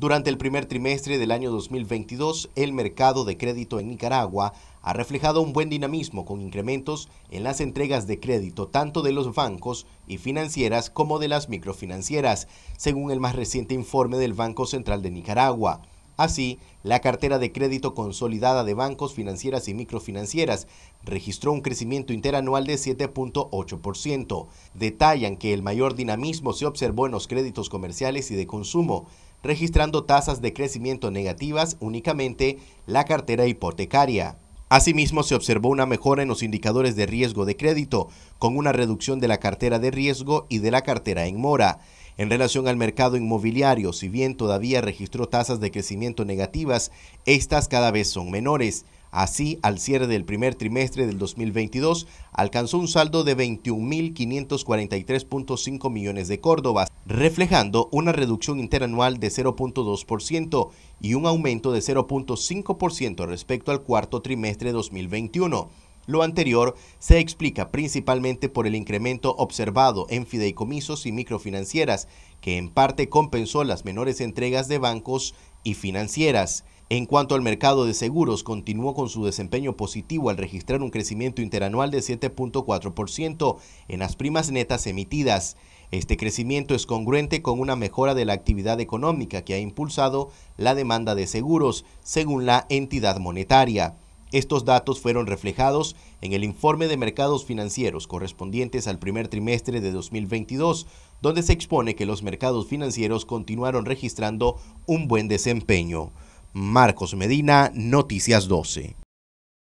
Durante el primer trimestre del año 2022, el mercado de crédito en Nicaragua ha reflejado un buen dinamismo con incrementos en las entregas de crédito tanto de los bancos y financieras como de las microfinancieras, según el más reciente informe del Banco Central de Nicaragua. Así, la cartera de crédito consolidada de bancos, financieras y microfinancieras registró un crecimiento interanual de 7.8%. Detallan que el mayor dinamismo se observó en los créditos comerciales y de consumo, registrando tasas de crecimiento negativas únicamente la cartera hipotecaria. Asimismo, se observó una mejora en los indicadores de riesgo de crédito, con una reducción de la cartera de riesgo y de la cartera en mora. En relación al mercado inmobiliario, si bien todavía registró tasas de crecimiento negativas, estas cada vez son menores. Así, al cierre del primer trimestre del 2022, alcanzó un saldo de 21.543.5 millones de córdobas, reflejando una reducción interanual de 0.2% y un aumento de 0.5% respecto al cuarto trimestre de 2021. Lo anterior se explica principalmente por el incremento observado en fideicomisos y microfinancieras, que en parte compensó las menores entregas de bancos y financieras. En cuanto al mercado de seguros, continuó con su desempeño positivo al registrar un crecimiento interanual de 7.4% en las primas netas emitidas. Este crecimiento es congruente con una mejora de la actividad económica que ha impulsado la demanda de seguros, según la entidad monetaria. Estos datos fueron reflejados en el informe de mercados financieros correspondientes al primer trimestre de 2022, donde se expone que los mercados financieros continuaron registrando un buen desempeño. Marcos Medina, Noticias 12.